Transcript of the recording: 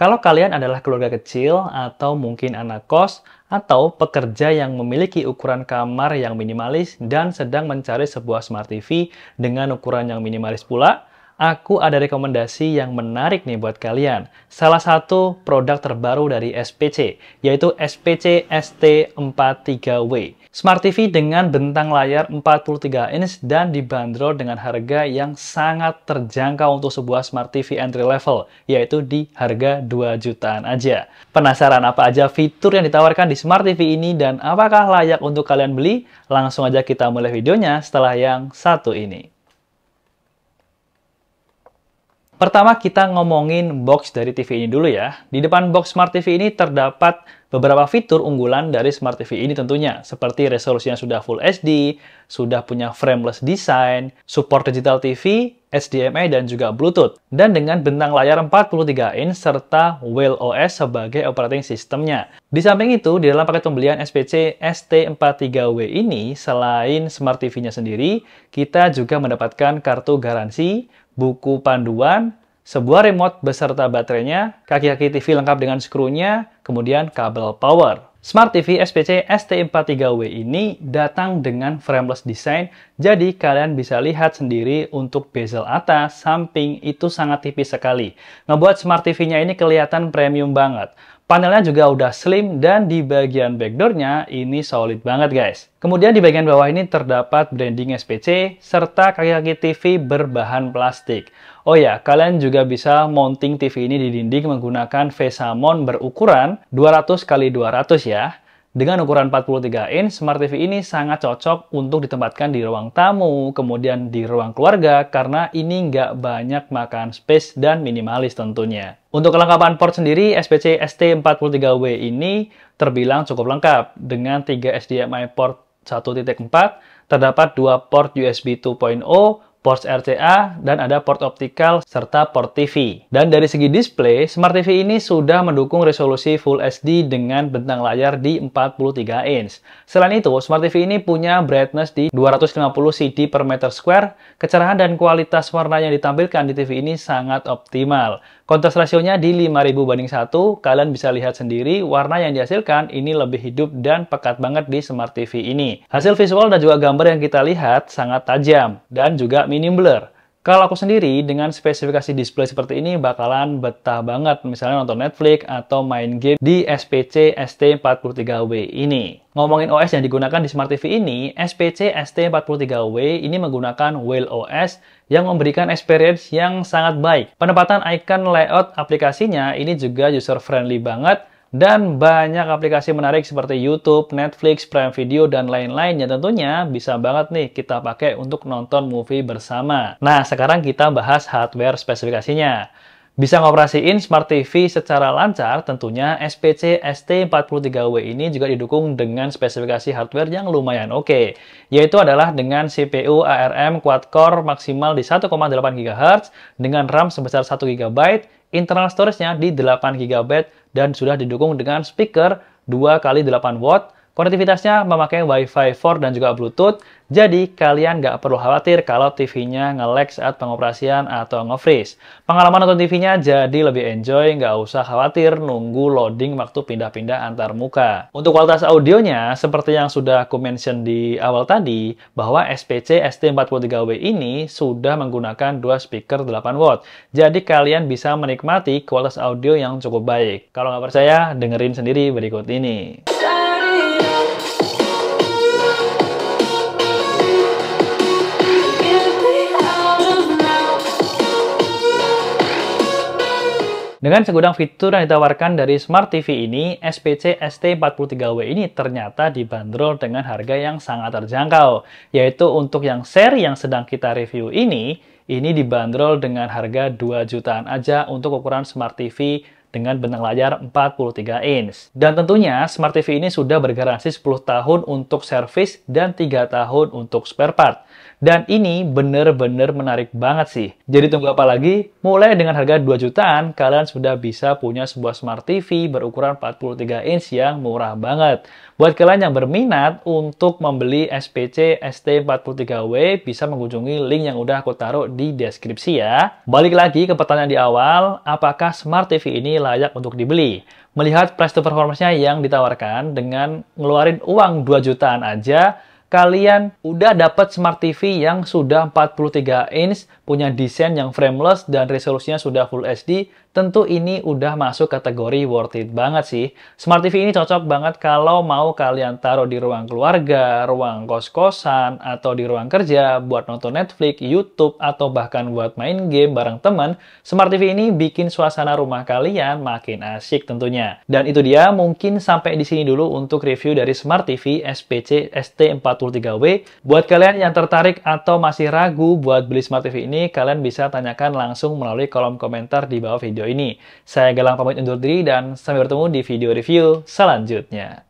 Kalau kalian adalah keluarga kecil atau mungkin anak kos atau pekerja yang memiliki ukuran kamar yang minimalis dan sedang mencari sebuah smart TV dengan ukuran yang minimalis pula, aku ada rekomendasi yang menarik nih buat kalian. Salah satu produk terbaru dari SPC, yaitu SPC ST43W. Smart TV dengan bentang layar 43 inch dan dibanderol dengan harga yang sangat terjangkau untuk sebuah Smart TV entry level, yaitu di harga 2 jutaan aja. Penasaran apa aja fitur yang ditawarkan di Smart TV ini dan apakah layak untuk kalian beli? Langsung aja kita mulai videonya setelah yang satu ini. Pertama kita ngomongin box dari TV ini dulu ya. Di depan box Smart TV ini terdapat beberapa fitur unggulan dari Smart TV ini tentunya, seperti resolusinya sudah Full HD, sudah punya frameless design, support digital TV, HDMI dan juga Bluetooth, dan dengan bentang layar 43 inch serta Well OS sebagai operating systemnya. Di samping itu, di dalam paket pembelian SPC ST43W ini, selain Smart TV-nya sendiri, kita juga mendapatkan kartu garansi, buku panduan, sebuah remote beserta baterainya, kaki-kaki TV lengkap dengan skrunya, kemudian kabel power. Smart TV SPC ST43W ini datang dengan frameless design, jadi kalian bisa lihat sendiri untuk bezel atas, samping itu sangat tipis sekali. Ngebuat Smart TV-nya ini kelihatan premium banget. Panelnya juga udah slim dan di bagian backdoornya ini solid banget guys. Kemudian di bagian bawah ini terdapat branding SPC serta kaki-kaki TV berbahan plastik. Oh ya, kalian juga bisa mounting TV ini di dinding menggunakan Vesamon berukuran 200 x 200 ya. Dengan ukuran 43 inch, Smart TV ini sangat cocok untuk ditempatkan di ruang tamu, kemudian di ruang keluarga, karena ini nggak banyak makan space dan minimalis tentunya. Untuk kelengkapan port sendiri, SPC ST43W ini terbilang cukup lengkap, dengan 3 HDMI port 1.4, terdapat 2 port USB 2.0, port RCA, dan ada port optical serta port TV. Dan dari segi display, Smart TV ini sudah mendukung resolusi Full HD dengan bentang layar di 43 inch. Selain itu, Smart TV ini punya brightness di 250 CD per meter square, kecerahan dan kualitas warna yang ditampilkan di TV ini sangat optimal. Kontras rasionya di 5000 banding 1, kalian bisa lihat sendiri warna yang dihasilkan ini lebih hidup dan pekat banget di Smart TV ini. Hasil visual dan juga gambar yang kita lihat sangat tajam dan juga minim blur. Kalau aku sendiri, dengan spesifikasi display seperti ini bakalan betah banget misalnya nonton Netflix atau main game di SPC ST43W ini. Ngomongin OS yang digunakan di Smart TV ini, SPC ST43W ini menggunakan Whale OS yang memberikan experience yang sangat baik. Penempatan icon layout aplikasinya ini juga user-friendly banget dan banyak aplikasi menarik seperti YouTube, Netflix, Prime Video, dan lain-lainnya tentunya bisa banget nih kita pakai untuk nonton movie bersama. Nah, sekarang kita bahas hardware spesifikasinya. Bisa ngoperasiin Smart TV secara lancar, tentunya SPC ST43W ini juga didukung dengan spesifikasi hardware yang lumayan oke, okay, yaitu adalah dengan CPU ARM quad-core maksimal di 1,8 GHz, dengan RAM sebesar 1 GB, internal storage-nya di 8 GB, dan sudah didukung dengan speaker 2 x 8 watt, Konektivitasnya memakai Wi-Fi 4 dan juga Bluetooth, jadi kalian nggak perlu khawatir kalau TV-nya nge-lag saat pengoperasian atau nge-freeze. Pengalaman nonton TV-nya jadi lebih enjoy, nggak usah khawatir nunggu loading waktu pindah-pindah antar muka. Untuk kualitas audionya, seperti yang sudah aku mention di awal tadi, bahwa SPC ST43W ini sudah menggunakan dua speaker 8 w Jadi kalian bisa menikmati kualitas audio yang cukup baik. Kalau nggak percaya, dengerin sendiri berikut ini. Dengan segudang fitur yang ditawarkan dari Smart TV ini, SPC ST43W ini ternyata dibanderol dengan harga yang sangat terjangkau, yaitu untuk yang seri yang sedang kita review ini, ini dibanderol dengan harga 2 jutaan aja untuk ukuran Smart TV dengan benang layar 43 inch. Dan tentunya Smart TV ini sudah bergaransi 10 tahun untuk servis dan 3 tahun untuk spare part. Dan ini benar-benar menarik banget sih. Jadi tunggu apa lagi? Mulai dengan harga 2 jutaan, kalian sudah bisa punya sebuah Smart TV berukuran 43 inch yang murah banget. Buat kalian yang berminat untuk membeli SPC ST43W, bisa mengunjungi link yang udah aku taruh di deskripsi ya. Balik lagi ke pertanyaan di awal, apakah Smart TV ini layak untuk dibeli. Melihat price to performance-nya yang ditawarkan dengan ngeluarin uang 2 jutaan aja, kalian udah dapat smart TV yang sudah 43 inch, punya desain yang frameless dan resolusinya sudah full HD Tentu ini udah masuk kategori worth it banget sih. Smart TV ini cocok banget kalau mau kalian taruh di ruang keluarga, ruang kos-kosan, atau di ruang kerja buat nonton Netflix, YouTube, atau bahkan buat main game bareng teman. Smart TV ini bikin suasana rumah kalian makin asik tentunya. Dan itu dia mungkin sampai di sini dulu untuk review dari Smart TV SPC ST43W. Buat kalian yang tertarik atau masih ragu buat beli Smart TV ini, kalian bisa tanyakan langsung melalui kolom komentar di bawah video video ini. Saya Galang pamit undur diri dan sampai bertemu di video review selanjutnya.